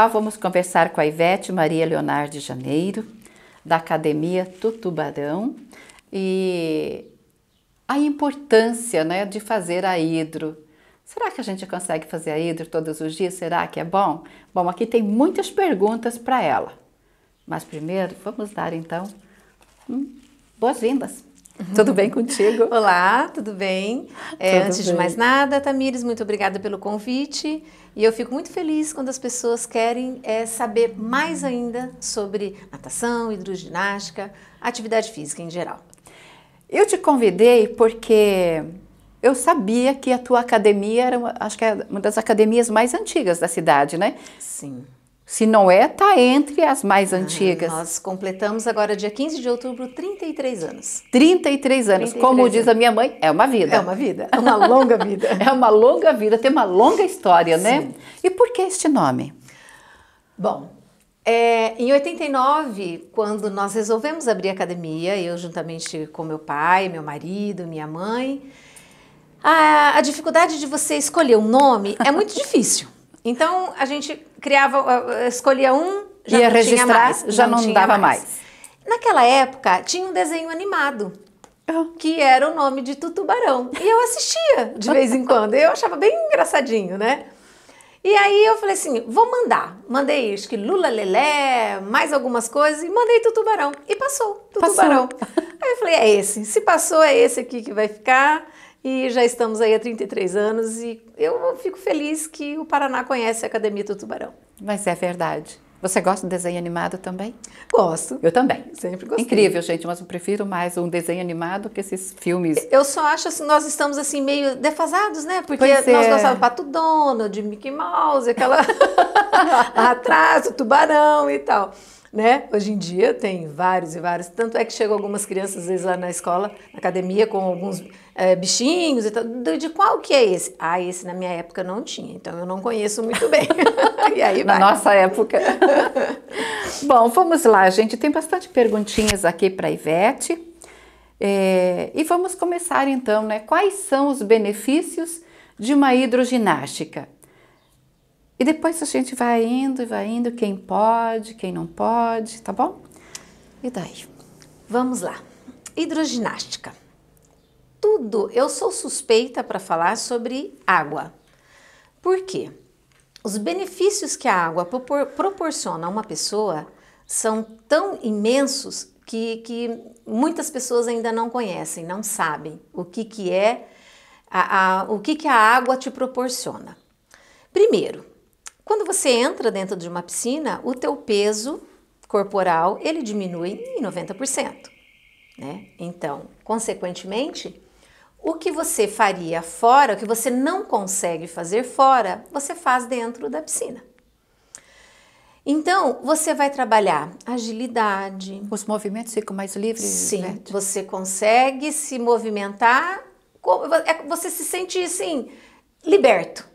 Ah, vamos conversar com a Ivete Maria Leonardo de Janeiro, da Academia Tutubarão, e a importância né, de fazer a hidro. Será que a gente consegue fazer a hidro todos os dias? Será que é bom? Bom, aqui tem muitas perguntas para ela. Mas primeiro, vamos dar então hum, boas-vindas. Tudo bem contigo? Olá, tudo bem? É, tudo antes bem. de mais nada, Tamires, muito obrigada pelo convite. E eu fico muito feliz quando as pessoas querem é, saber mais ainda sobre natação, hidroginástica, atividade física em geral. Eu te convidei porque eu sabia que a tua academia era, acho que é uma das academias mais antigas da cidade, né? Sim. Se não é, está entre as mais antigas. Ah, nós completamos agora, dia 15 de outubro, 33 anos. 33 anos. 33 Como anos. diz a minha mãe, é uma vida. É uma vida. É uma longa vida. é uma longa vida, tem uma longa história, né? Sim. né? E por que este nome? Bom, é, em 89, quando nós resolvemos abrir a academia, eu juntamente com meu pai, meu marido, minha mãe, a, a dificuldade de você escolher um nome é muito difícil. Então a gente criava, ah, ah, escolhia um, já ia não registrar, tinha mais, já não, não dava mais. mais. Naquela época tinha um desenho animado ah. que era o nome de Tutubarão. E eu assistia de vez em quando. Eu achava bem engraçadinho, né? E aí eu falei assim, vou mandar. Mandei, acho que Lula Lelé, mais algumas coisas, e mandei Tutubarão. E passou, Tutubarão. Passou. Aí eu falei, é esse. Se passou, é esse aqui que vai ficar e já estamos aí há 33 anos e eu fico feliz que o Paraná conhece a Academia do Tubarão. Mas é verdade. Você gosta de desenho animado também? Gosto. Eu também. Sempre gostei. Incrível, gente, mas eu prefiro mais um desenho animado que esses filmes. Eu só acho que assim, nós estamos assim meio defasados, né? Porque é. nós gostávamos Pato Donald, Mickey Mouse, aquela atrás, o tubarão e tal. Né? Hoje em dia tem vários e vários. Tanto é que chegam algumas crianças, às vezes, lá na escola, na academia, com alguns é, bichinhos e tal. De qual que é esse? Ah, esse na minha época não tinha, então eu não conheço muito bem. e aí vai. Na nossa época. Bom, vamos lá, gente. Tem bastante perguntinhas aqui para Ivete. É, e vamos começar então, né? Quais são os benefícios de uma hidroginástica? E depois a gente vai indo e vai indo, quem pode, quem não pode, tá bom? E daí? Vamos lá. Hidroginástica tudo. Eu sou suspeita para falar sobre água. Por quê? Os benefícios que a água propor proporciona a uma pessoa são tão imensos que, que, muitas pessoas ainda não conhecem, não sabem o que, que é, a, a, o que, que a água te proporciona. Primeiro, quando você entra dentro de uma piscina, o teu peso corporal ele diminui em 90%. Né? Então, consequentemente, o que você faria fora, o que você não consegue fazer fora, você faz dentro da piscina. Então, você vai trabalhar agilidade. Os movimentos ficam mais livres? Sim, né? você consegue se movimentar. É, você se sente, assim, liberto.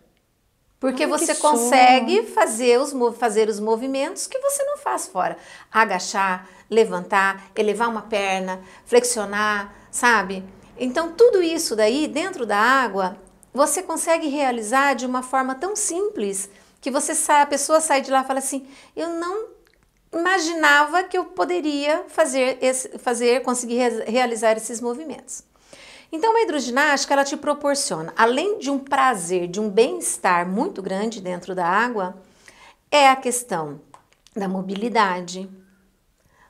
Porque Ai, você consegue fazer os, fazer os movimentos que você não faz fora. Agachar, levantar, elevar uma perna, flexionar, sabe? Então, tudo isso daí dentro da água, você consegue realizar de uma forma tão simples que você sai, a pessoa sai de lá e fala assim: "Eu não imaginava que eu poderia fazer esse, fazer conseguir re realizar esses movimentos". Então, a hidroginástica ela te proporciona, além de um prazer, de um bem-estar muito grande dentro da água, é a questão da mobilidade,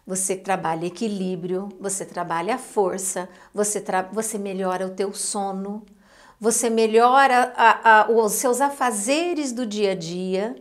você trabalha equilíbrio, você trabalha força, você, você melhora o teu sono, você melhora a, a, os seus afazeres do dia a dia.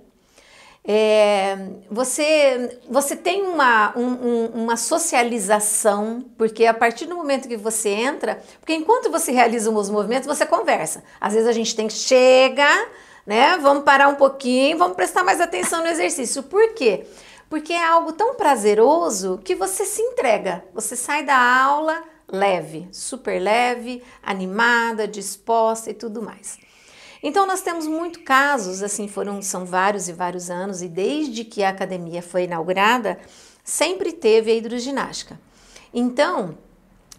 É, você, você tem uma, um, uma socialização, porque a partir do momento que você entra, porque enquanto você realiza os movimentos, você conversa. Às vezes a gente tem que chegar, né? Vamos parar um pouquinho, vamos prestar mais atenção no exercício. Por quê? porque é algo tão prazeroso que você se entrega, você sai da aula leve, super leve, animada, disposta e tudo mais. Então nós temos muitos casos, assim foram são vários e vários anos e desde que a academia foi inaugurada, sempre teve a hidroginástica. Então,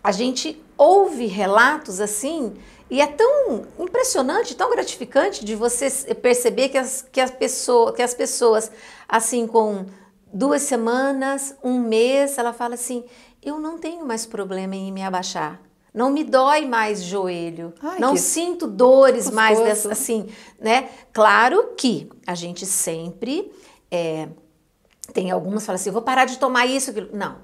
a gente ouve relatos assim e é tão impressionante, tão gratificante de você perceber que as, que as, pessoa, que as pessoas, assim, com duas semanas, um mês, ela fala assim: eu não tenho mais problema em me abaixar. Não me dói mais joelho, Ai, não sinto dores mais dessa, assim, né? Claro que a gente sempre é, tem algumas que falam assim, eu vou parar de tomar isso, aquilo. Não,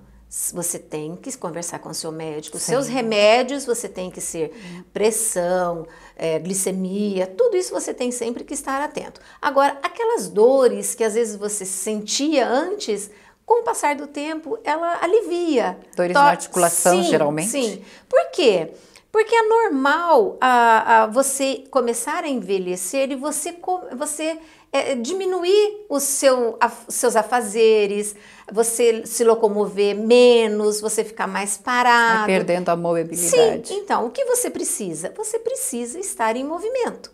você tem que conversar com o seu médico. Sim. Seus remédios, você tem que ser pressão, é, glicemia, tudo isso você tem sempre que estar atento. Agora, aquelas dores que às vezes você sentia antes, com o passar do tempo, ela alivia. Dores então, na articulação, sim, geralmente? Sim. Por quê? Porque é normal a, a você começar a envelhecer e você, você é, é, diminuir os seu, a, seus afazeres, você se locomover menos, você ficar mais parado. Vai tá perdendo a mobilidade. Sim, então, o que você precisa? Você precisa estar em movimento.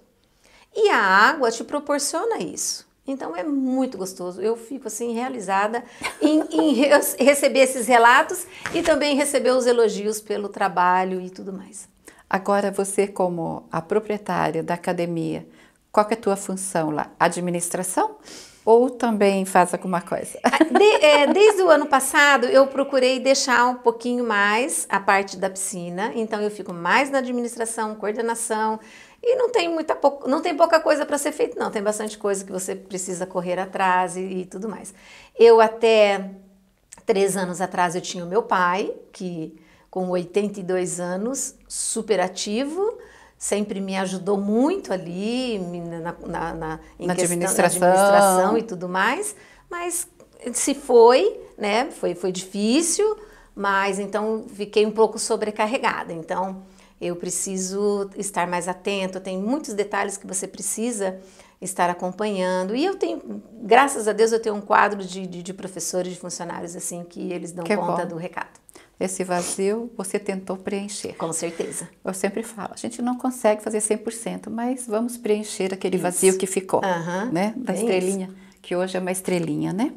E a água te proporciona isso. Então é muito gostoso. Eu fico assim realizada em, em re receber esses relatos e também receber os elogios pelo trabalho e tudo mais. Agora você como a proprietária da academia, qual é a tua função lá? Administração? Ou também faz alguma coisa? Ah, de, é, desde o ano passado, eu procurei deixar um pouquinho mais a parte da piscina. Então, eu fico mais na administração, coordenação. E não tem, muita, não tem pouca coisa para ser feita, não. Tem bastante coisa que você precisa correr atrás e, e tudo mais. Eu, até três anos atrás, eu tinha o meu pai, que com 82 anos, super ativo sempre me ajudou muito ali na, na, na, na questão, administração. administração. e tudo mais, mas se foi, né? Foi, foi difícil, mas então fiquei um pouco sobrecarregada. Então eu preciso estar mais atento, tem muitos detalhes que você precisa estar acompanhando. E eu tenho, graças a Deus, eu tenho um quadro de, de, de professores, de funcionários assim, que eles dão que é conta bom. do recado esse vazio você tentou preencher. Com certeza. Eu sempre falo, a gente não consegue fazer 100%, mas vamos preencher aquele isso. vazio que ficou, né? Da é estrelinha, isso. que hoje é uma estrelinha, né?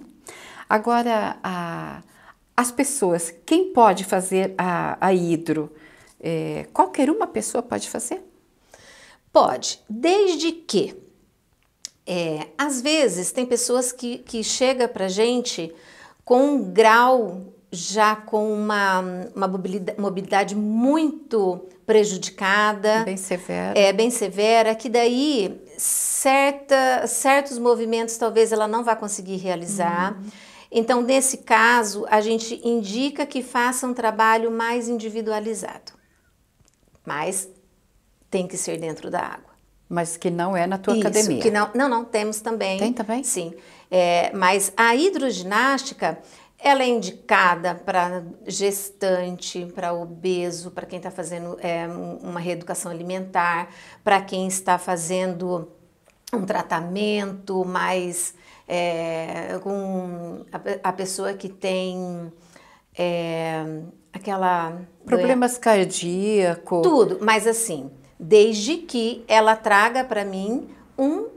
Agora, a, as pessoas, quem pode fazer a, a hidro? É, qualquer uma pessoa pode fazer? Pode, desde que. É, às vezes, tem pessoas que, que chega para gente com um grau já com uma, uma mobilidade, mobilidade muito prejudicada. Bem severa. É, bem severa, que daí certa, certos movimentos talvez ela não vá conseguir realizar. Uhum. Então, nesse caso, a gente indica que faça um trabalho mais individualizado. Mas tem que ser dentro da água. Mas que não é na tua Isso, academia. Que não, não, não, temos também. Tem também? Sim. É, mas a hidroginástica ela é indicada para gestante, para obeso, para quem está fazendo é, uma reeducação alimentar, para quem está fazendo um tratamento mais é, com a, a, pessoa que tem é, aquela problemas doença. cardíacos tudo mas assim desde que ela traga para mim um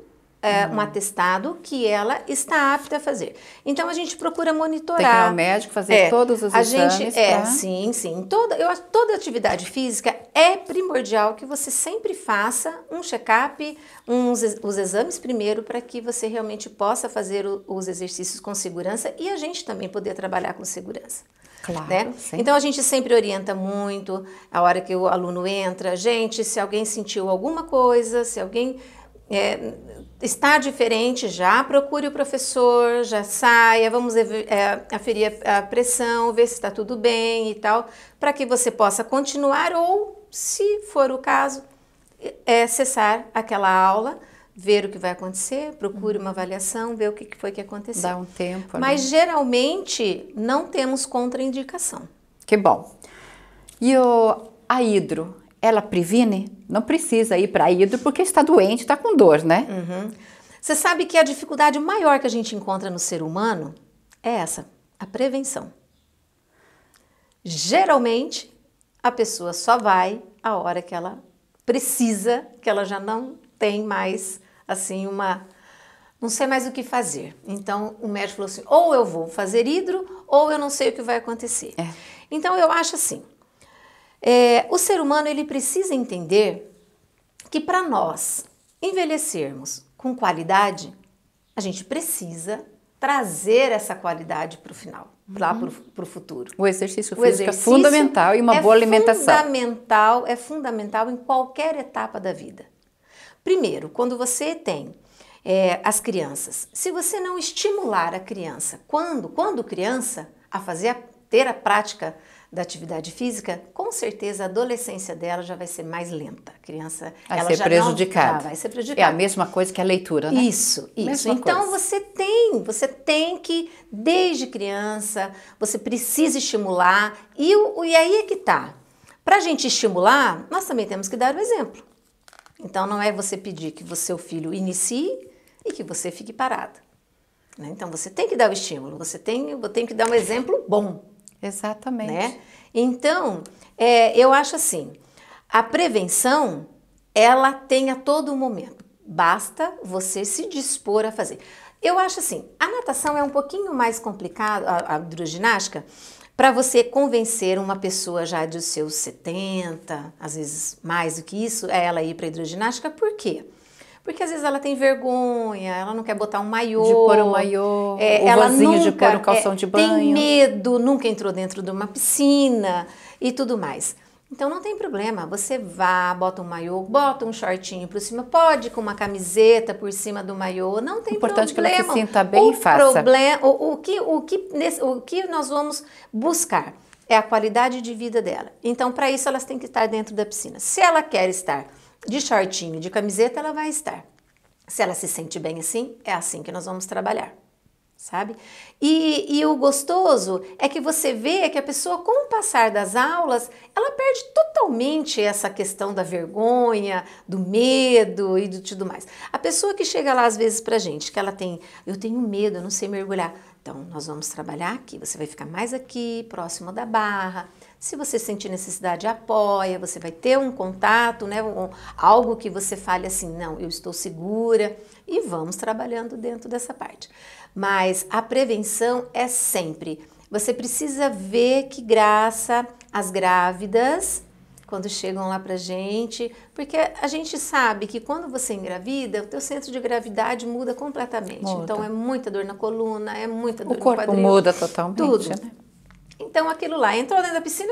é, uhum. um atestado que ela está apta a fazer. Então a gente procura monitorar. Tem que ir ao médico fazer é, todos os a exames. Gente, é, pra... sim, sim. Toda, eu, toda atividade física é primordial que você sempre faça um check-up, os exames primeiro, para que você realmente possa fazer o, os exercícios com segurança e a gente também poder trabalhar com segurança. Claro, né? Então a gente sempre orienta muito a hora que o aluno entra, gente, se alguém sentiu alguma coisa, se alguém é, está diferente, já procure o professor, já saia, vamos é, aferir a pressão, ver se está tudo bem e tal, para que você possa continuar ou, se for o caso, é, cessar aquela aula, ver o que vai acontecer, procure uma avaliação, ver o que foi que aconteceu. Dá um tempo. Né? Mas né? geralmente não temos contraindicação. Que bom. E o, a hidro, ela previne? Não precisa ir para a hidro porque está doente, está com dor, né? Uhum. Você sabe que a dificuldade maior que a gente encontra no ser humano é essa, a prevenção. Geralmente, a pessoa só vai a hora que ela precisa, que ela já não tem mais, assim, uma... Não sei mais o que fazer. Então, o médico falou assim, ou eu vou fazer hidro, ou eu não sei o que vai acontecer. É. Então, eu acho assim, é, o ser humano ele precisa entender que para nós envelhecermos com qualidade, a gente precisa trazer essa qualidade para o final, uhum. lá para o futuro. O exercício físico o é exercício é fundamental e uma é boa alimentação. Fundamental, é fundamental em qualquer etapa da vida. Primeiro, quando você tem é, as crianças, se você não estimular a criança quando, quando criança, a fazer a, ter a prática da atividade física, com certeza a adolescência dela já vai ser mais lenta. A criança vai ela ser já prejudicada. Não, já vai ser prejudicada. É a mesma coisa que a leitura, né? Isso, isso. Mesma então coisa. você tem, você tem que desde criança, você precisa estimular e, e aí é que tá. Para a gente estimular, nós também temos que dar o exemplo. Então não é você pedir que o seu filho inicie e que você fique parado. Né? Então você tem que dar o estímulo, você tem, tem que dar um exemplo bom. Exatamente. Né? Então, é, eu acho assim, a prevenção, ela tem a todo momento. Basta você se dispor a fazer. Eu acho assim, a natação é um pouquinho mais complicada, a, a hidroginástica, para você convencer uma pessoa já dos seus 70, às vezes mais do que isso, é ela ir para hidroginástica, por quê? Porque às vezes ela tem vergonha, ela não quer botar um maiô. De pôr um maiô, é, o ela nunca, de pôr um calção é, de banho. Tem medo, nunca entrou dentro de uma piscina e tudo mais. Então não tem problema, você vá, bota um maiô, bota um shortinho por cima, pode com uma camiseta por cima do maiô, não tem Importante é problema. Importante que ela se sinta bem o e faça. Problema, o, o, que, o, que, o que nós vamos buscar é a qualidade de vida dela. Então para isso elas têm que estar dentro da piscina. Se ela quer estar de shortinho, de camiseta, ela vai estar. Se ela se sente bem assim, é assim que nós vamos trabalhar, sabe? E, e o gostoso é que você vê que a pessoa, com o passar das aulas, ela perde totalmente essa questão da vergonha, do medo e do tudo mais. A pessoa que chega lá às vezes pra gente, que ela tem, eu tenho medo, eu não sei mergulhar. Então, nós vamos trabalhar aqui, você vai ficar mais aqui, próximo da barra, se você sentir necessidade, apoia, você vai ter um contato, né, um, algo que você fale assim, não, eu estou segura e vamos trabalhando dentro dessa parte. Mas a prevenção é sempre. Você precisa ver que graça as grávidas quando chegam lá pra gente, porque a gente sabe que quando você engravida, o teu centro de gravidade muda completamente. Muda. Então é muita dor na coluna, é muita dor o no quadril. O corpo muda totalmente, tudo. Né? Então aquilo lá, entrou dentro da piscina,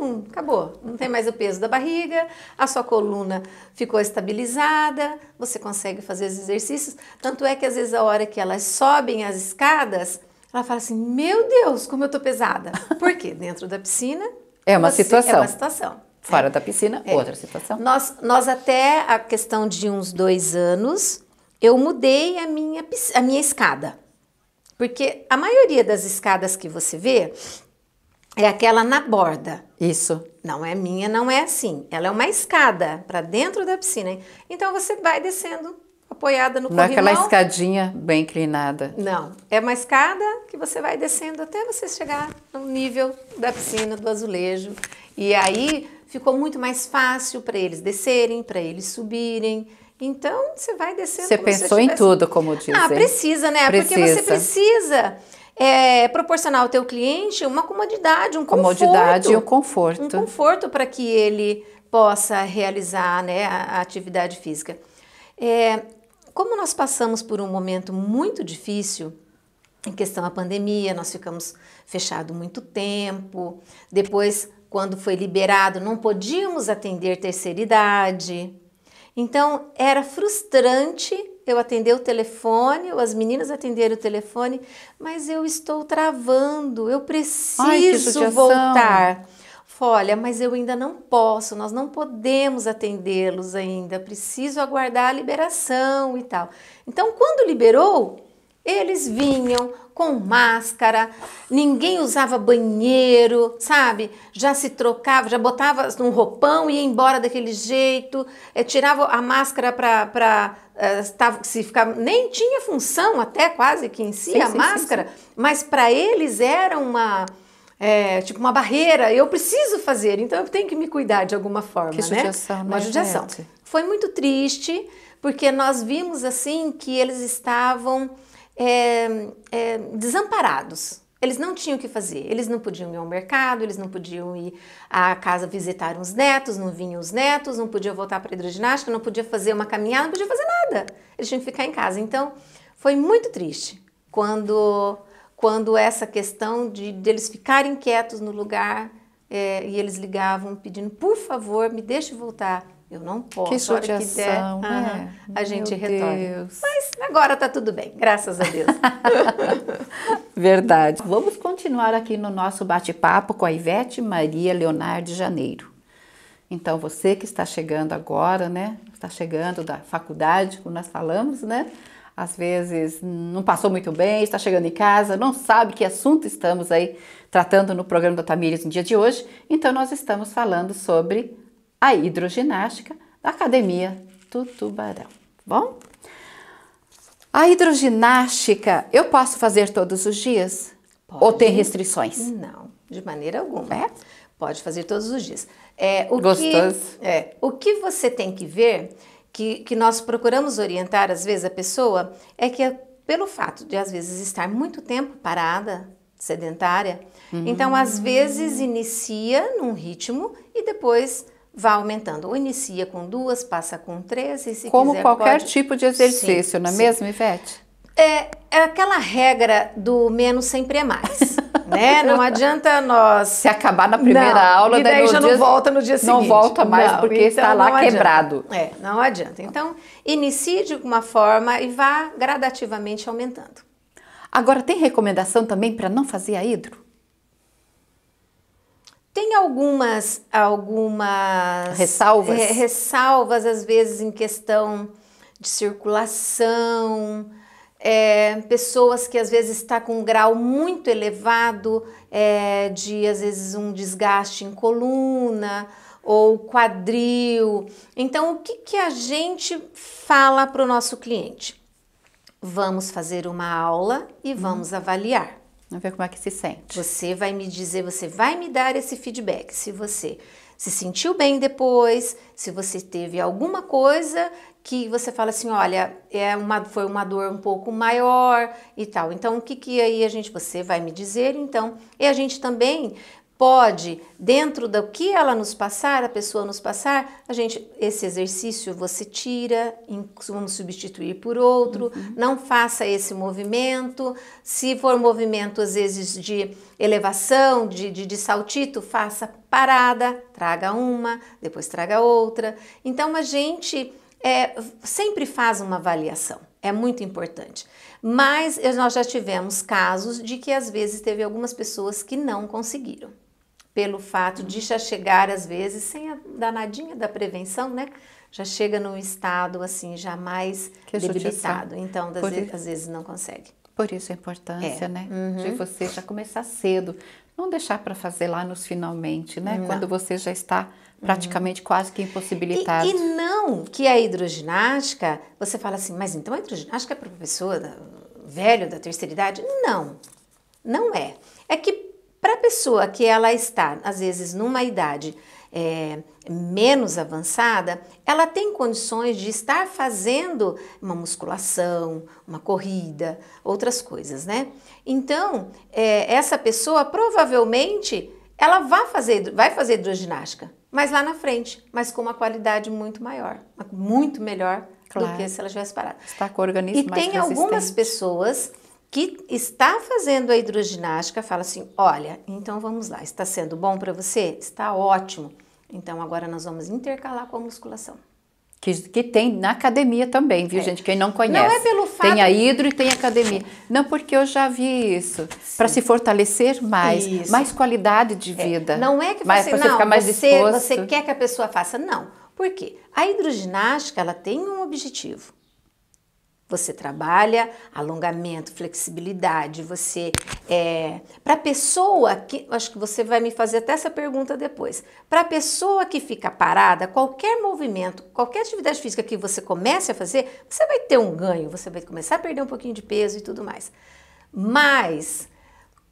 zoom, acabou. Não tem mais o peso da barriga, a sua coluna ficou estabilizada, você consegue fazer os exercícios. Tanto é que às vezes a hora que elas sobem as escadas, ela fala assim: "Meu Deus, como eu tô pesada". Porque dentro da piscina é uma é situação. É uma situação. Fora da piscina, é. outra situação. Nós, nós até a questão de uns dois anos, eu mudei a minha, a minha escada. Porque a maioria das escadas que você vê, é aquela na borda. Isso. Não é minha, não é assim. Ela é uma escada para dentro da piscina. Hein? Então você vai descendo apoiada no corrimão. Não é aquela escadinha bem inclinada. Não, é uma escada que você vai descendo até você chegar no nível da piscina, do azulejo. E aí ficou muito mais fácil para eles descerem, para eles subirem. Então você vai descendo. Você pensou tivesse... em tudo, como dizem. Ah, precisa, né? Precisa. Porque você precisa é, proporcionar ao teu cliente uma comodidade, um conforto. Comodidade e um conforto. Um conforto para que ele possa realizar né, a, a atividade física. É, como nós passamos por um momento muito difícil, em questão à pandemia, nós ficamos fechados muito tempo, depois quando foi liberado, não podíamos atender terceira idade. Então, era frustrante eu atendi o telefone, as meninas atenderam o telefone, mas eu estou travando, eu preciso Ai, voltar. Olha, mas eu ainda não posso, nós não podemos atendê-los ainda, preciso aguardar a liberação e tal. Então, quando liberou, eles vinham com máscara, ninguém usava banheiro, sabe? Já se trocava, já botava num roupão e ia embora daquele jeito, é, tirava a máscara para eh, estava, se ficava, nem tinha função até quase que em si sim, a sim, máscara, sim, mas para eles era uma é, tipo uma barreira. Eu preciso fazer, então eu tenho que me cuidar de alguma forma, que né? judiação, né? Uma judiação. Gente? É, Foi muito triste porque nós vimos assim que eles estavam é, é, desamparados. Eles não tinham o que fazer, eles não podiam ir ao mercado, eles não podiam ir à casa visitar os netos, não vinham os netos, não podiam voltar para a hidroginástica, não podia fazer uma caminhada, não podia fazer nada. Eles tinham que ficar em casa. Então, foi muito triste quando, quando essa questão de, de eles ficarem quietos no lugar é, e eles ligavam pedindo, por favor, me deixe voltar eu não posso. Que judiação, que der, né? a gente Meu retorna. Deus. Mas agora está tudo bem, graças a Deus. Verdade. Vamos continuar aqui no nosso bate-papo com a Ivete Maria Leonardo de Janeiro. Então, você que está chegando agora, né? Está chegando da faculdade, como nós falamos, né? Às vezes não passou muito bem, está chegando em casa, não sabe que assunto estamos aí tratando no programa da Tamires no dia de hoje. Então, nós estamos falando sobre a hidroginástica da Academia do Tubarão. Tá bom? A hidroginástica eu posso fazer todos os dias? Pode. Ou tem restrições? Não, de maneira alguma. É? Pode fazer todos os dias. É, o Gostoso. Que, é, o que você tem que ver, que, que nós procuramos orientar às vezes a pessoa, é que é pelo fato de às vezes estar muito tempo parada, sedentária, uhum. então às vezes inicia num ritmo e depois Vá aumentando. Ou inicia com duas, passa com três e se Como quiser, qualquer pode... tipo de exercício, sim, não é sim. mesmo, Ivete? É, é aquela regra do menos sempre é mais. né? Não adianta nós. Se acabar na primeira não, aula, e daí daí já não volta no dia seguinte. Não volta mais não, porque então está lá quebrado. É, não adianta. Então, inicie de alguma forma e vá gradativamente aumentando. Agora, tem recomendação também para não fazer a hidro? Tem algumas, algumas ressalvas? É, ressalvas, às vezes, em questão de circulação, é, pessoas que às vezes está com um grau muito elevado é, de às vezes um desgaste em coluna ou quadril. Então, o que, que a gente fala para o nosso cliente? Vamos fazer uma aula e vamos hum. avaliar. Vamos ver como é que se sente. Você vai me dizer, você vai me dar esse feedback. Se você se sentiu bem depois, se você teve alguma coisa que você fala assim, olha, é uma, foi uma dor um pouco maior e tal. Então, o que, que aí a gente, você vai me dizer, então, e a gente também pode, dentro do que ela nos passar, a pessoa nos passar, a gente esse exercício você tira, vamos substituir por outro, uhum. não faça esse movimento. Se for movimento às vezes de elevação, de, de, de saltito, faça parada, traga uma, depois traga outra. Então a gente é, sempre faz uma avaliação, é muito importante. Mas nós já tivemos casos de que às vezes teve algumas pessoas que não conseguiram pelo fato de já chegar às vezes sem a danadinha da prevenção, né? Já chega num estado assim já mais que é debilitado. Então, às vezes, às vezes não consegue. Por isso a importância, é. né? Uhum. De você já começar cedo. Não deixar para fazer lá nos finalmente, né? Não. Quando você já está praticamente uhum. quase que impossibilitado. E, e, não que a hidroginástica, você fala assim, mas então a hidroginástica é para pessoa velha da terceira idade? Não, não é. É que para a pessoa que ela está, às vezes, numa idade é, menos avançada, ela tem condições de estar fazendo uma musculação, uma corrida, outras coisas, né? Então, é, essa pessoa provavelmente ela vai fazer, vai fazer hidroginástica, mas lá na frente, mas com uma qualidade muito maior, muito melhor claro. do que se ela tivesse parado. Está com o organismo E tem algumas pessoas que está fazendo a hidroginástica fala assim: olha, então vamos lá, está sendo bom para você? Está ótimo. Então agora nós vamos intercalar com a musculação. Que, que tem na academia também, viu, é. gente? Quem não conhece. Não é pelo fato. Tem a hidro e tem a academia. Não, porque eu já vi isso. Para se fortalecer mais, isso. mais qualidade de é. vida. É. Não é que você, não, ficar mais você, disposto. você quer que a pessoa faça. Não. Por quê? A hidroginástica ela tem um objetivo. Você trabalha alongamento, flexibilidade, você é, para pessoa que acho que você vai me fazer até essa pergunta depois. Para pessoa que fica parada, qualquer movimento, qualquer atividade física que você comece a fazer, você vai ter um ganho, você vai começar a perder um pouquinho de peso e tudo mais. Mas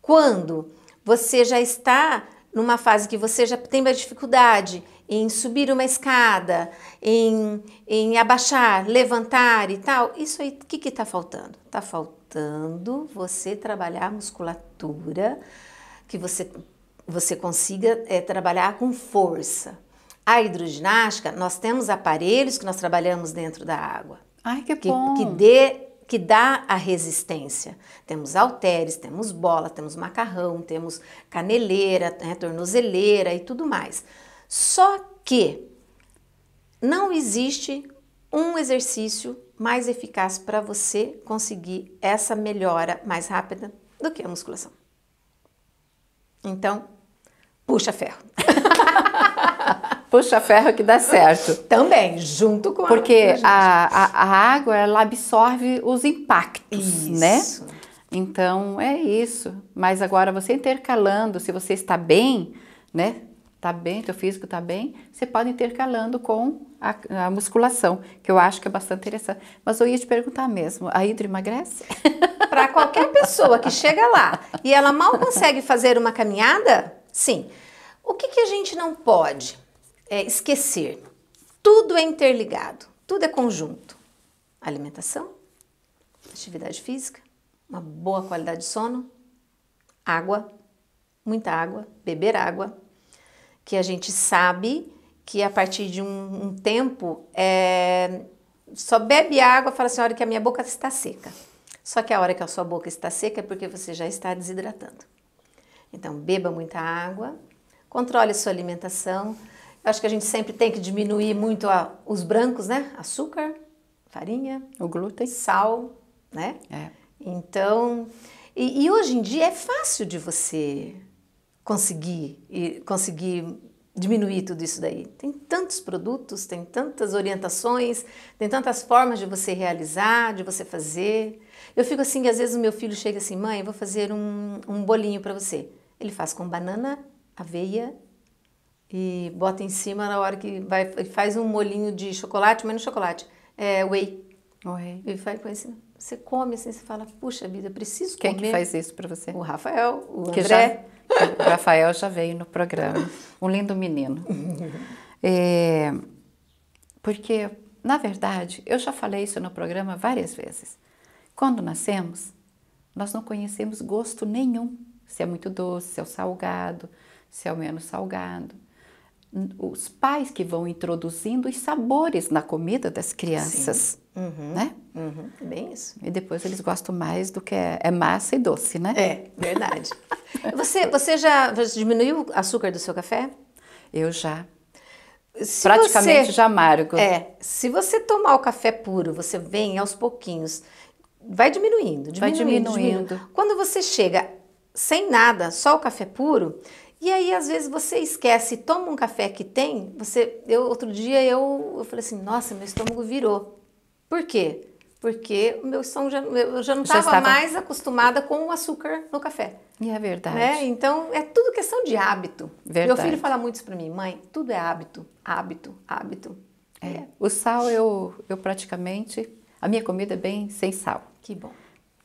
quando você já está numa fase que você já tem mais dificuldade, em subir uma escada, em, em abaixar, levantar e tal. Isso aí, o que está faltando? Está faltando você trabalhar a musculatura, que você, você consiga é, trabalhar com força. A hidroginástica, nós temos aparelhos que nós trabalhamos dentro da água. Ai, que, que bom! Que dê que dá a resistência. Temos halteres, temos bola, temos macarrão, temos caneleira, né, tornozeleira e tudo mais. Só que não existe um exercício mais eficaz para você conseguir essa melhora mais rápida do que a musculação. Então, puxa ferro. puxa ferro que dá certo. Também, junto com a Porque a, a, a água, ela absorve os impactos, isso. né? Então, é isso. Mas agora, você intercalando, se você está bem, né? tá bem, teu físico tá bem, você pode intercalando com a, a, musculação, que eu acho que é bastante interessante. Mas eu ia te perguntar mesmo, a hidro emagrece? Para qualquer pessoa que chega lá e ela mal consegue fazer uma caminhada, sim. O que, que a gente não pode é, esquecer? Tudo é interligado, tudo é conjunto. Alimentação, atividade física, uma boa qualidade de sono, água, muita água, beber água, que a gente sabe que a partir de um, um tempo é, só bebe água e fala assim, olha que a minha boca está seca. Só que a hora que a sua boca está seca é porque você já está desidratando. Então, beba muita água, controle sua alimentação. Eu acho que a gente sempre tem que diminuir muito a, os brancos, né? Açúcar, farinha, o glúten, sal, né? É. Então, e, e, hoje em dia é fácil de você conseguir, conseguir diminuir tudo isso daí. Tem tantos produtos, tem tantas orientações, tem tantas formas de você realizar, de você fazer. Eu fico assim que às vezes o meu filho chega assim, mãe, vou fazer um, um bolinho para você. Ele faz com banana, aveia e bota em cima na hora que vai faz um molinho de chocolate, mas não chocolate, é whey. Whey. E faz com esse você come assim, você fala, puxa vida, preciso Quem comer. Quem é que faz isso para você? O Rafael, o que André. Já o Rafael já veio no programa. Um lindo menino. É, porque, na verdade, eu já falei isso no programa várias vezes. Quando nascemos, nós não conhecemos gosto nenhum. Se é muito doce, se é salgado, se é o menos salgado. Os pais que vão introduzindo os sabores na comida das crianças. Sim. Uhum, né? Uhum, é bem isso. E depois eles gostam mais do que é, é massa e doce, né? É, verdade. você, você já diminuiu o açúcar do seu café? Eu já. Se Praticamente você, já amargo. É. Se você tomar o café puro, você vem aos pouquinhos, vai diminuindo, diminuindo, vai diminuindo. diminuindo. Quando você chega sem nada, só o café puro, e aí, às vezes, você esquece, toma um café que tem, você... Eu, outro dia, eu, eu falei assim, nossa, meu estômago virou. Por quê? Porque o meu som já, eu já não estava, estava mais acostumada com o açúcar no café. E é verdade. Né? Então, é tudo questão de hábito. Verdade. Meu filho fala muito isso para mim, mãe, tudo é hábito, hábito, hábito. É. É. O sal, eu, eu praticamente, a minha comida é bem sem sal. Que bom.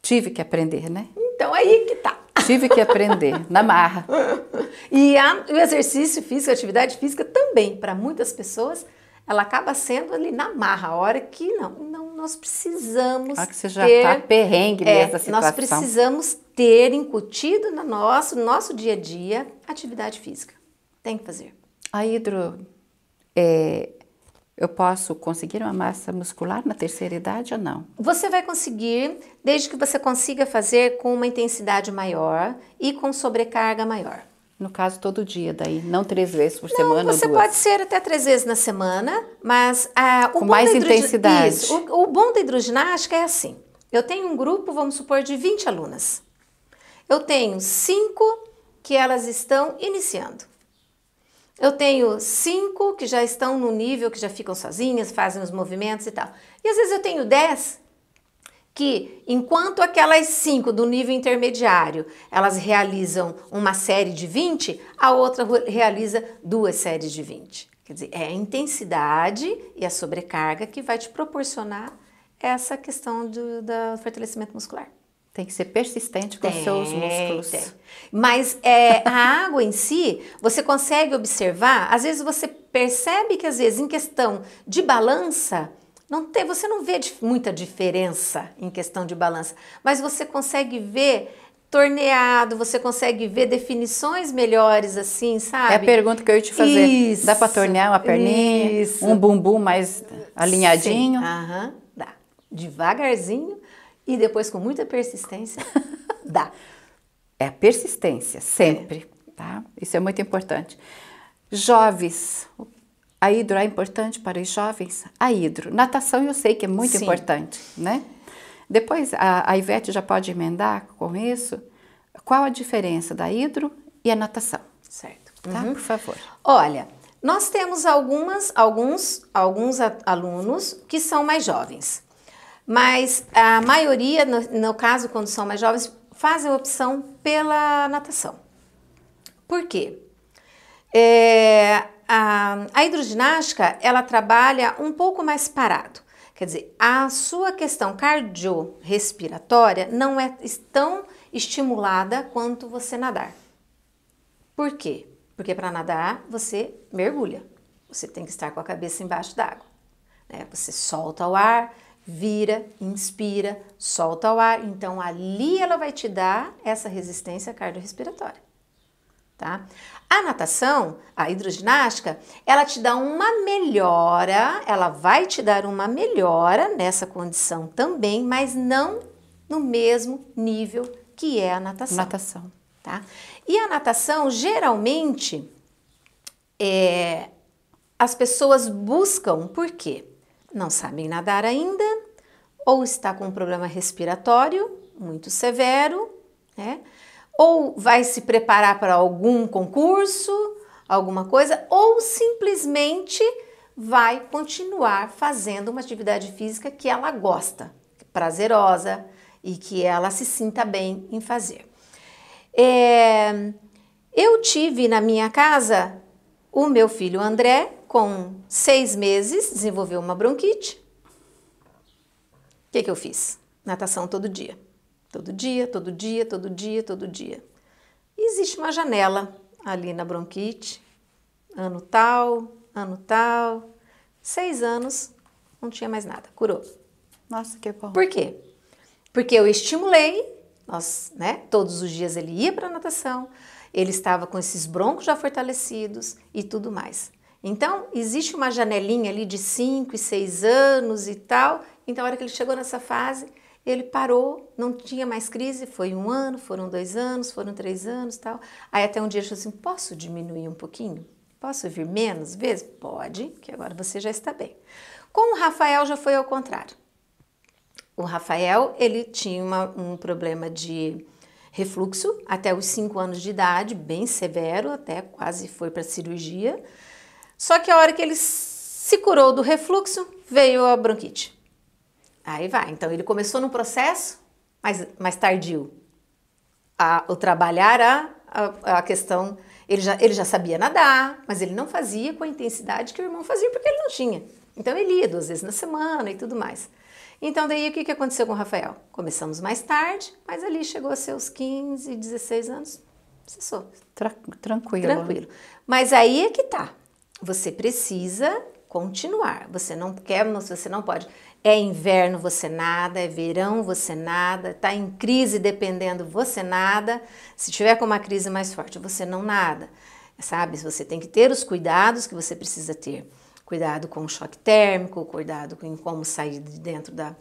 Tive que aprender, né? Então, aí que tá. Tive que aprender, na marra. E a, o exercício físico, a atividade física também, para muitas pessoas, ela acaba sendo ali na marra, a hora que não, não nós precisamos ah, que você já ter, tá perrengue é, nessa situação. Nós precisamos ter incutido no nosso, no nosso dia a dia atividade física. Tem que fazer. A hidro, é, eu posso conseguir uma massa muscular na terceira idade ou não? Você vai conseguir, desde que você consiga fazer com uma intensidade maior e com sobrecarga maior. No caso, todo dia, daí, não três vezes por não, semana. Você pode ser até três vezes na semana, mas ah, com bom mais intensidade. Isso, o, o bom da hidroginástica é assim: eu tenho um grupo, vamos supor, de 20 alunas. Eu tenho cinco que elas estão iniciando. Eu tenho cinco que já estão no nível que já ficam sozinhas, fazem os movimentos e tal. E às vezes eu tenho dez que enquanto aquelas cinco do nível intermediário elas realizam uma série de 20, a outra realiza duas séries de 20. Quer dizer, é a intensidade e a sobrecarga que vai te proporcionar essa questão do, do fortalecimento muscular. Tem que ser persistente com tem, seus músculos. Tem. Mas é, a água em si, você consegue observar, às vezes você percebe que às vezes em questão de balança, não tem, você não vê muita diferença em questão de balança, mas você consegue ver torneado, você consegue ver definições melhores assim, sabe? É a pergunta que eu ia te fazer. Isso, dá para tornear uma perninha, isso. um bumbum mais alinhadinho? Sim, aham, dá. Devagarzinho e depois com muita persistência, dá. É a persistência, sempre, é. tá? Isso é muito importante. Jovens, a hidro é importante para os jovens? A hidro. Natação eu sei que é muito Sim. importante, né? Depois, a, a Ivete já pode emendar com isso. Qual a diferença da hidro e a natação? Certo. Tá? Uhum. Por favor. Olha, nós temos algumas, alguns, alguns alunos que são mais jovens. Mas a maioria, no, no caso, quando são mais jovens, fazem opção pela natação. Por quê? É, a, ah, a hidroginástica, ela trabalha um pouco mais parado. Quer dizer, a sua questão cardiorrespiratória não é tão estimulada quanto você nadar. Por quê? Porque para nadar você mergulha, você tem que estar com a cabeça embaixo d'água. Né? Você solta o ar, vira, inspira, solta o ar. Então ali ela vai te dar essa resistência cardiorrespiratória. Tá? A natação, a hidroginástica, ela te dá uma melhora, ela vai te dar uma melhora nessa condição também, mas não no mesmo nível que é a natação. Natação. Tá? E a natação, geralmente, é, as pessoas buscam por quê? Não sabem nadar ainda, ou está com um problema respiratório muito severo, né? ou vai se preparar para algum concurso, alguma coisa, ou simplesmente vai continuar fazendo uma atividade física que ela gosta, é prazerosa e que ela se sinta bem em fazer. É, eu tive na minha casa o meu filho André, com seis meses, desenvolveu uma bronquite. O que, que eu fiz? Natação todo dia. Todo dia, todo dia, todo dia, todo dia. E existe uma janela ali na bronquite, ano tal, ano tal. Seis anos, não tinha mais nada, curou. Nossa, que bom. Por quê? Porque eu estimulei, nós, né, todos os dias ele ia para natação, ele estava com esses broncos já fortalecidos e tudo mais. Então, existe uma janelinha ali de 5 e 6 anos e tal. Então, a hora que ele chegou nessa fase, ele parou, não tinha mais crise, foi um ano, foram dois anos, foram três anos tal. Aí até um dia ele falou assim, posso diminuir um pouquinho? Posso vir menos vezes? Pode, que agora você já está bem. Com o Rafael já foi ao contrário. O Rafael, ele tinha uma, um problema de refluxo até os cinco anos de idade, bem severo, até quase foi para cirurgia. Só que a hora que ele se curou do refluxo, veio a bronquite. Aí vai. Então ele começou num processo mais, mais tardio. A, o trabalhar a, a, a, questão. Ele já, ele já sabia nadar, mas ele não fazia com a intensidade que o irmão fazia porque ele não tinha. Então ele ia duas vezes na semana e tudo mais. Então daí o que, que aconteceu com o Rafael? Começamos mais tarde, mas ali chegou a seus 15, 16 anos, cessou. Tra tranquilo. Tranquilo. Mas aí é que tá. Você precisa continuar. Você não quer, você não pode. É inverno, você nada, é verão, você nada, está em crise dependendo, você nada. Se tiver com uma crise mais forte, você não nada. Sabe? Você tem que ter os cuidados que você precisa ter. Cuidado com o choque térmico, cuidado com como sair de dentro da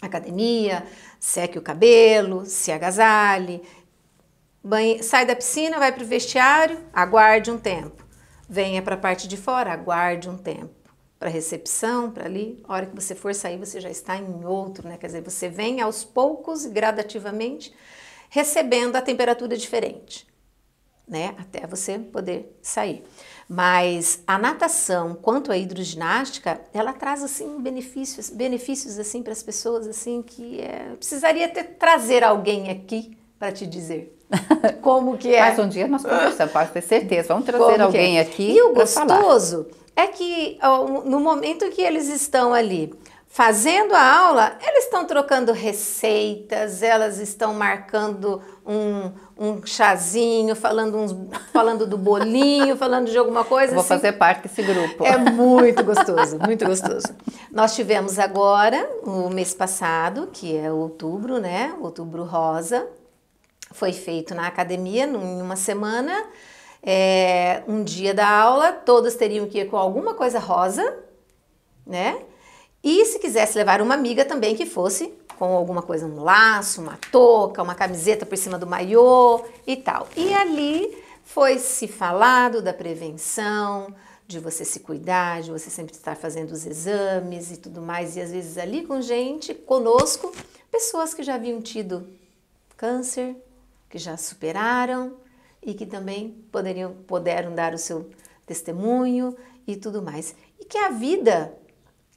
academia, seque o cabelo, se agasalhe, banhe... sai da piscina, vai para o vestiário, aguarde um tempo. Venha para a parte de fora, aguarde um tempo para recepção, para ali, a hora que você for sair, você já está em outro, né? Quer dizer, você vem aos poucos, gradativamente, recebendo a temperatura diferente, né? Até você poder sair. Mas a natação, quanto à hidroginástica, ela traz assim benefícios, benefícios assim para as pessoas assim que é... precisaria ter trazer alguém aqui para te dizer. Como que é? Mas um dia nós conversamos, pode ter certeza. Vamos trazer Como é. alguém é? aqui. E o gostoso falar é que no momento que eles estão ali fazendo a aula, eles estão trocando receitas, elas estão marcando um, um chazinho, falando, uns, falando do bolinho, falando de alguma coisa. Eu vou assim. fazer parte desse grupo. É muito gostoso, muito gostoso. Nós tivemos agora, o mês passado, que é outubro, né? Outubro rosa. Foi feito na academia, em uma semana. É, um dia da aula, todas teriam que ir com alguma coisa rosa, né? E se quisesse levar uma amiga também que fosse com alguma coisa, um laço, uma touca, uma camiseta por cima do maiô e tal. E ali foi se falado da prevenção, de você se cuidar, de você sempre estar fazendo os exames e tudo mais. E às vezes ali com gente, conosco, pessoas que já haviam tido câncer, que já superaram, e que também poderiam, puderam dar o seu testemunho e tudo mais. E que a vida,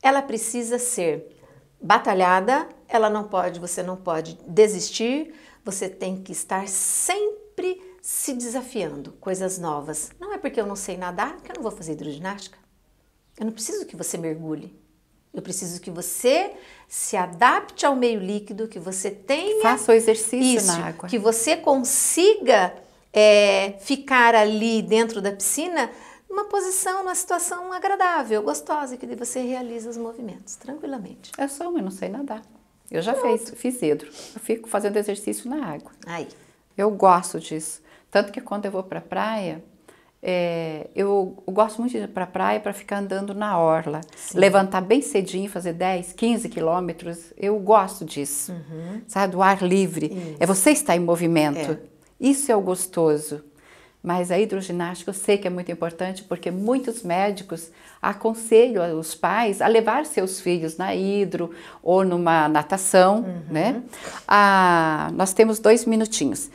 ela precisa ser batalhada, ela não pode, você não pode desistir, você tem que estar sempre se desafiando, coisas novas. Não é porque eu não sei nadar que eu não vou fazer hidroginástica. Eu não preciso que você mergulhe. Eu preciso que você se adapte ao meio líquido, que você tenha. Faça o exercício isso, na água. Que você consiga é, ficar ali dentro da piscina numa posição, numa situação agradável, gostosa, que você realiza os movimentos tranquilamente. Eu sou, mas não sei nadar. Eu já fiz, fiz hidro. Eu fico fazendo exercício na água. Aí. Eu gosto disso. Tanto que quando eu vou para a praia, é, eu, eu, gosto muito de ir para a praia para ficar andando na orla. Sim. Levantar bem cedinho, fazer 10, 15 quilômetros. Eu gosto disso. Uhum. Sabe? Do ar livre. Isso. É você estar em movimento. É. Isso é o gostoso. Mas a hidroginástica eu sei que é muito importante porque muitos médicos aconselham os pais a levar seus filhos na hidro ou numa natação, uhum. né? Ah, nós temos dois minutinhos.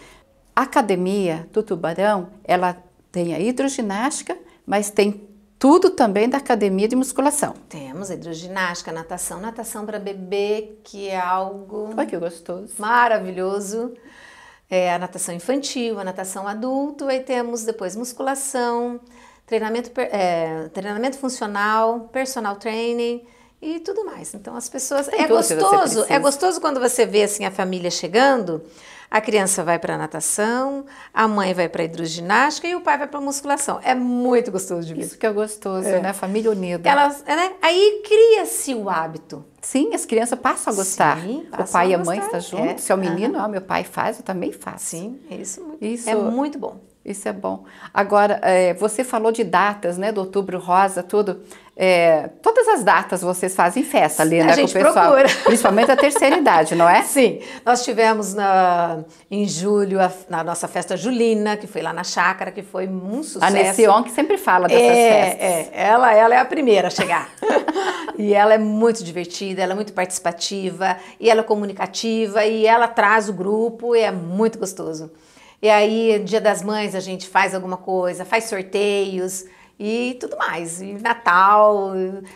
A academia do Tubarão, ela tem a hidroginástica, mas tem tudo também da academia de musculação. Temos hidroginástica, natação, natação para bebê, que é algo. Olha que gostoso! Maravilhoso! é, a natação infantil, a natação adulto, aí temos depois musculação, treinamento, é, treinamento funcional, personal training, e tudo mais. Então as pessoas Tem então, é então, gostoso, é gostoso quando você vê assim a família chegando, a criança vai para natação, a mãe vai para hidroginástica e o pai vai para musculação. É muito gostoso de ver. Isso que é gostoso, é. né? Família unida. Elas, é, né? Aí cria-se o hábito. Sim, as crianças passam a gostar. Sim, o pai a e a mãe estão juntos. É. Se é o menino, ah, meu pai faz, eu também faço. Sim, é isso. É isso. É muito bom. Isso é bom. Agora, é, você falou de datas, né? Do Outubro Rosa, tudo. É, todas as datas vocês fazem festa ali, a né? A gente com o pessoal, procura. Principalmente a terceira idade, não é? Sim. Nós tivemos na, em julho a, na nossa festa Julina, que foi lá na chácara, que foi um sucesso. A Nession que sempre fala dessas é, festas. É, ela, ela é a primeira a chegar. e ela é muito divertida, ela é muito participativa, e ela é comunicativa, e ela traz o grupo, e é muito gostoso. E aí, Dia das Mães, a gente faz alguma coisa, faz sorteios e tudo mais. E Natal,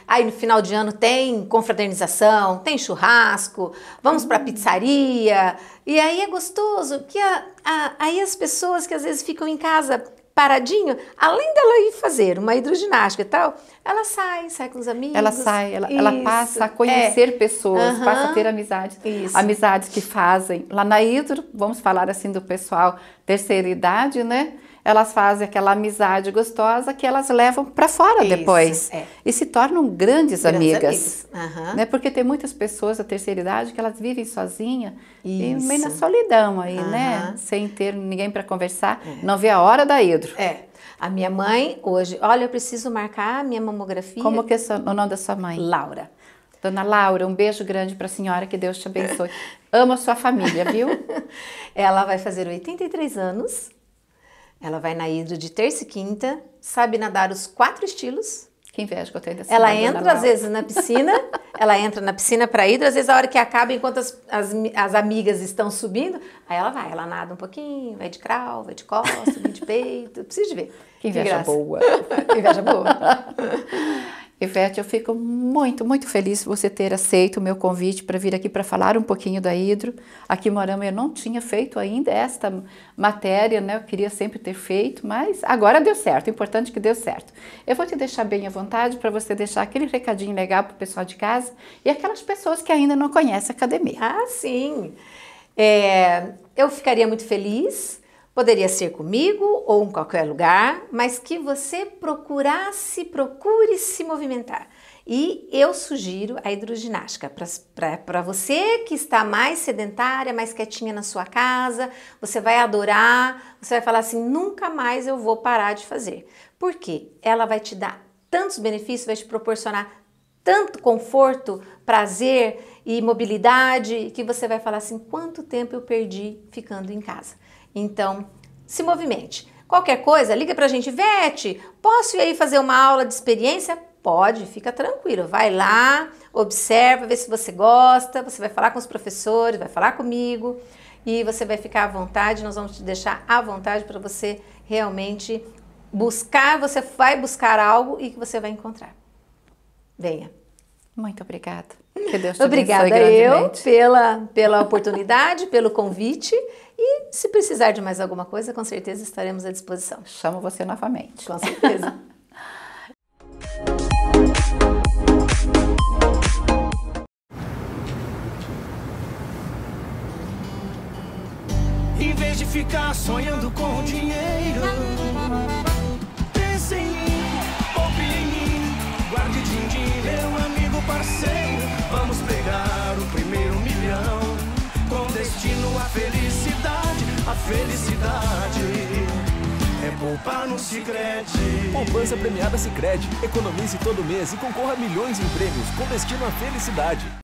aí no final de ano tem confraternização, tem churrasco, vamos para hum. pizzaria. E aí é gostoso que a, a, aí as pessoas que às vezes ficam em casa paradinho, além dela ir fazer uma hidroginástica e tal, ela sai, sai com os amigos. Ela sai, ela, ela passa a conhecer é. pessoas, uhum. passa a ter amizades. Isso. Amizades que fazem. Lá na hidro, vamos falar assim do pessoal terceira idade, né? elas fazem aquela amizade gostosa que elas levam para fora Isso, depois é. e se tornam grandes, grandes amigas, uhum. né? Porque tem muitas pessoas da terceira idade que elas vivem sozinha Isso. e meio na solidão aí, uhum. né? Sem ter ninguém para conversar, é. não vê a hora da hidro. É. A minha mãe hoje, olha, eu preciso marcar a minha mamografia. Como que é o nome da sua mãe? Laura. Dona Laura, um beijo grande para a senhora, que Deus te abençoe. Amo a sua família, viu? Ela vai fazer 83 anos ela vai na hidro de terça e quinta, sabe nadar os quatro estilos. Que inveja que eu tenho dessa Ela entra, às vezes, na piscina, ela entra na piscina para hidro, às vezes a hora que acaba, enquanto as, as, as, amigas estão subindo, aí ela vai, ela nada um pouquinho, vai de crawl, vai de costa, vai de peito, preciso de ver. Que inveja que boa. que inveja boa. Ivete, eu fico muito, muito feliz de você ter aceito o meu convite para vir aqui para falar um pouquinho da Hidro. Aqui em Morama eu não tinha feito ainda esta matéria, né? Eu queria sempre ter feito, mas agora deu certo, o importante é que deu certo. Eu vou te deixar bem à vontade para você deixar aquele recadinho legal para o pessoal de casa e aquelas pessoas que ainda não conhecem a academia. Ah, sim! É, eu ficaria muito feliz Poderia ser comigo ou em qualquer lugar, mas que você procurasse, procure se movimentar. E eu sugiro a hidroginástica para você que está mais sedentária, mais quietinha na sua casa. Você vai adorar, você vai falar assim: nunca mais eu vou parar de fazer. Porque ela vai te dar tantos benefícios, vai te proporcionar tanto conforto, prazer e mobilidade que você vai falar assim: quanto tempo eu perdi ficando em casa? Então, se movimente. Qualquer coisa, liga para a gente, Vete, posso ir aí fazer uma aula de experiência? Pode, fica tranquilo. Vai lá, observa, vê se você gosta. Você vai falar com os professores, vai falar comigo e você vai ficar à vontade. Nós vamos te deixar à vontade para você realmente buscar. Você vai buscar algo e que você vai encontrar. Venha. Muito obrigada. Que Deus te Obrigada eu pela, pela oportunidade, pelo convite e se precisar de mais alguma coisa, com certeza estaremos à disposição. Chamo você novamente. Com certeza. em vez de ficar sonhando com dinheiro. felicidade é poupar no Sicredi. Poupança premiada Sicredi. Economize todo mês e concorra a milhões em prêmios com destino à felicidade.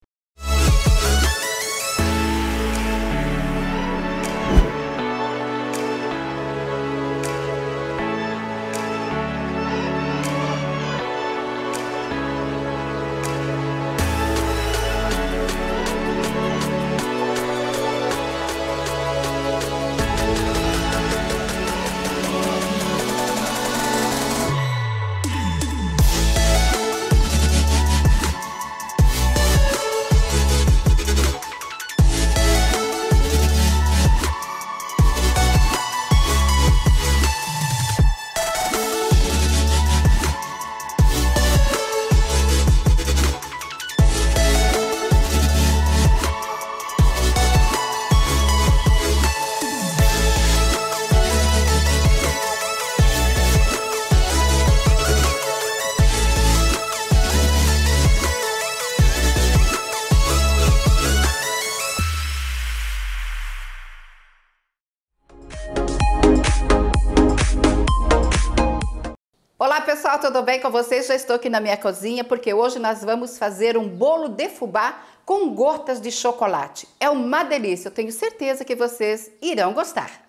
tudo bem com vocês? Já estou aqui na minha cozinha porque hoje nós vamos fazer um bolo de fubá com gotas de chocolate. É uma delícia, eu tenho certeza que vocês irão gostar.